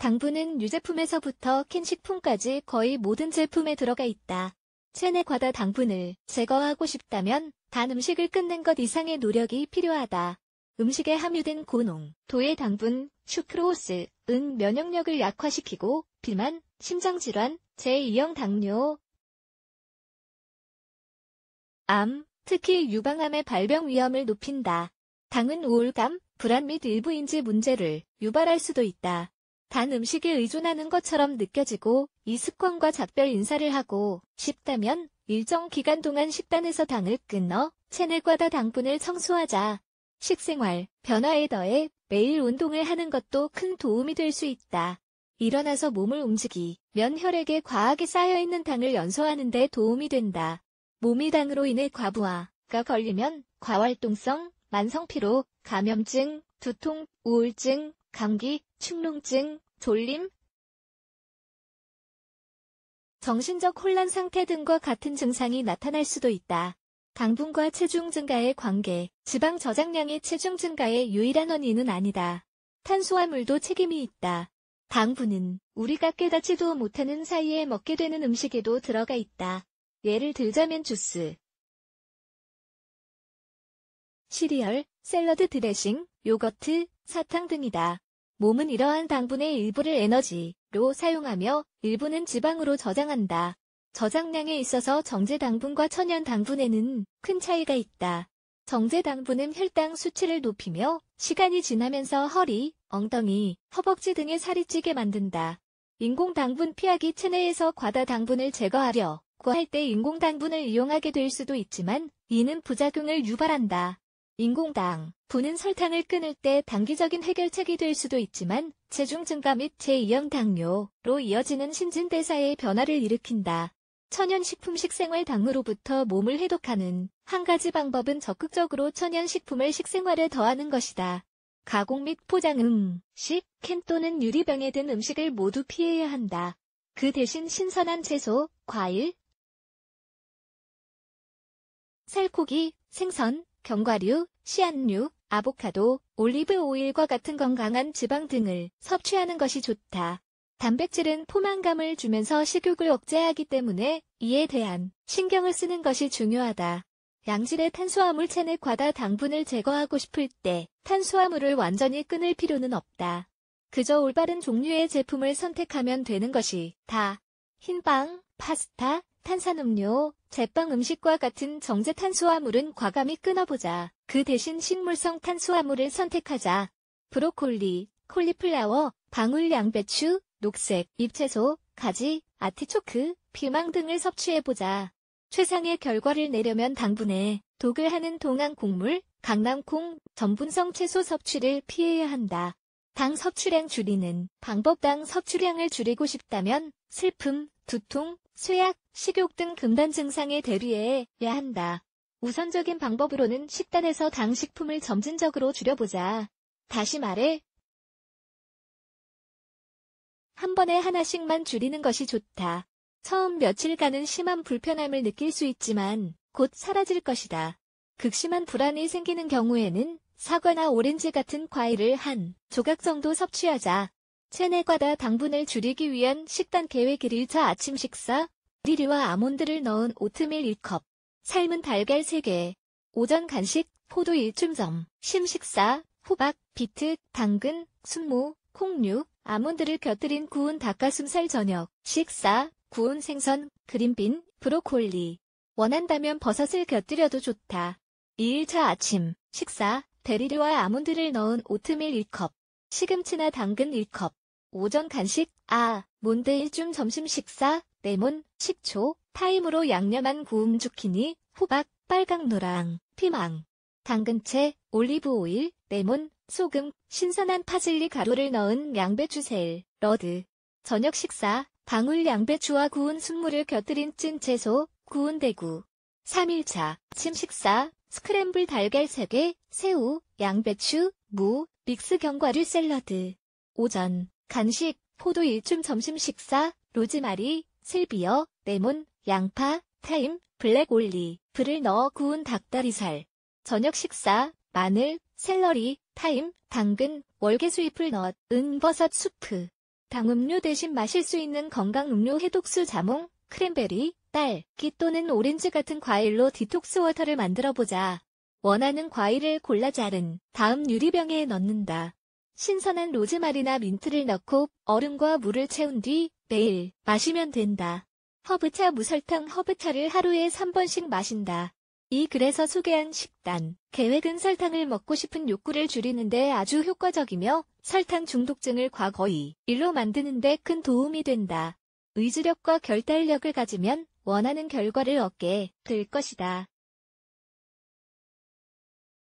당분은 유제품에서부터 캔식품까지 거의 모든 제품에 들어가 있다. 체내 과다 당분을 제거하고 싶다면 단 음식을 끊는 것 이상의 노력이 필요하다. 음식에 함유된 고농, 도의 당분, 슈크로스, 우은 면역력을 약화시키고 비만, 심장질환, 제2형 당뇨, 암, 특히 유방암의 발병 위험을 높인다. 당은 우울감, 불안 및 일부 인지 문제를 유발할 수도 있다. 단 음식에 의존하는 것처럼 느껴지고 이 습관과 작별 인사를 하고 싶다면 일정 기간 동안 식단에서 당을 끊어 체내과 다 당분을 청소하자. 식생활, 변화에 더해 매일 운동을 하는 것도 큰 도움이 될 수 있다. 일어나서 몸을 움직이면 혈액에 과하게 쌓여있는 당을 연소하는 데 도움이 된다. 몸이 당으로 인해 과부하가 걸리면 과활동성, 만성피로, 감염증, 두통, 우울증, 감기, 축농증, 졸림, 정신적 혼란 상태 등과 같은 증상이 나타날 수도 있다. 당분과 체중 증가의 관계, 지방 저장량이 체중 증가의 유일한 원인은 아니다. 탄수화물도 책임이 있다. 당분은 우리가 깨닫지도 못하는 사이에 먹게 되는 음식에도 들어가 있다. 예를 들자면 주스, 시리얼, 샐러드 드레싱, 요거트, 사탕 등이다. 몸은 이러한 당분의 일부를 에너지로 사용하며 일부는 지방으로 저장한다. 저장량에 있어서 정제 당분과 천연 당분에는 큰 차이가 있다. 정제 당분은 혈당 수치를 높이며 시간이 지나면서 허리, 엉덩이, 허벅지 등의 살이 찌게 만든다. 인공 당분 피하기 체내에서 과다 당분을 제거하려고 할 때 인공 당분을 이용하게 될 수도 있지만 이는 부작용을 유발한다. 인공당, 부는 설탕을 끊을 때 단기적인 해결책이 될 수도 있지만 체중 증가 및 제2형 당뇨로 이어지는 신진대사의 변화를 일으킨다. 천연식품 식생활 당으로부터 몸을 해독하는 한 가지 방법은 적극적으로 천연식품을 식생활에 더하는 것이다. 가공 및 포장 음식, 캔 또는 유리병에 든 음식을 모두 피해야 한다. 그 대신 신선한 채소, 과일, 살코기, 생선, 견과류, 씨앗류, 아보카도, 올리브 오일과 같은 건강한 지방 등을 섭취하는 것이 좋다. 단백질은 포만감을 주면서 식욕을 억제하기 때문에 이에 대한 신경을 쓰는 것이 중요하다. 양질의 탄수화물 체내 과다 당분을 제거하고 싶을 때 탄수화물을 완전히 끊을 필요는 없다. 그저 올바른 종류의 제품을 선택하면 되는 것이 다. 흰빵, 파스타, 탄산음료, 제빵 음식과 같은 정제 탄수화물은 과감히 끊어보자. 그 대신 식물성 탄수화물을 선택하자. 브로콜리, 콜리플라워, 방울 양배추, 녹색, 잎채소, 가지, 아티초크, 피망 등을 섭취해보자. 최상의 결과를 내려면 당분에 독을 하는 동안 곡물, 강낭콩, 전분성 채소 섭취를 피해야 한다. 당 섭취량 줄이는 방법 당 섭취량을 줄이고 싶다면 슬픔, 두통, 쇠약, 식욕 등 금단 증상에 대비해야 한다. 우선적인 방법으로는 식단에서 당 식품을 점진적으로 줄여보자. 다시 말해, 한 번에 하나씩만 줄이는 것이 좋다. 처음 며칠간은 심한 불편함을 느낄 수 있지만 곧 사라질 것이다. 극심한 불안이 생기는 경우에는 사과나 오렌지 같은 과일을 한 조각 정도 섭취하자. 체내과다 당분을 줄이기 위한 식단 계획일 1차 아침 식사, 오리류와 아몬드를 넣은 오트밀 1컵, 삶은 달걀 3개, 오전 간식, 포도 1춤점, 심식사, 호박, 비트, 당근, 순무, 콩류, 아몬드를 곁들인 구운 닭가슴살 저녁, 식사, 구운 생선, 그린빈, 브로콜리. 원한다면 버섯을 곁들여도 좋다. 2일차 아침, 식사, 베리류와 아몬드를 넣은 오트밀 1컵, 시금치나 당근 1컵, 오전 간식, 아, 몬드 1줌 점심 식사, 레몬, 식초, 타임으로 양념한 구움 주키니, 호박, 빨강노랑, 피망, 당근채, 올리브오일, 레몬, 소금, 신선한 파슬리 가루를 넣은 양배추셀, 러드. 저녁 식사, 방울 양배추와 구운 순무를 곁들인 찐 채소, 구운 대구. 3일차, 침 식사, 스크램블 달걀 3개, 새우, 양배추, 무, 믹스 견과류 샐러드. 오전, 간식, 포도 1춤 점심 식사, 로즈마리, 슬비어 레몬, 양파, 타임, 블랙 올리브를 넣어 구운 닭다리살, 저녁 식사, 마늘, 샐러리, 타임, 당근, 월계수잎을 넣은 은버섯 수프, 당음료 대신 마실 수 있는 건강음료 해독수 자몽, 크랜베리, 딸기 또는 오렌지 같은 과일로 디톡스 워터를 만들어보자. 원하는 과일을 골라 자른 다음 유리병에 넣는다. 신선한 로즈마리나 민트를 넣고 얼음과 물을 채운 뒤 매일 마시면 된다. 허브차 무설탕 허브차를 하루에 3번씩 마신다. 이 글에서 소개한 식단 계획은 설탕을 먹고 싶은 욕구를 줄이는데 아주 효과적이며 설탕 중독증을 과거의 일로 만드는데 큰 도움이 된다. 의지력과 결단력을 가지면 원하는 결과를 얻게 될 것이다.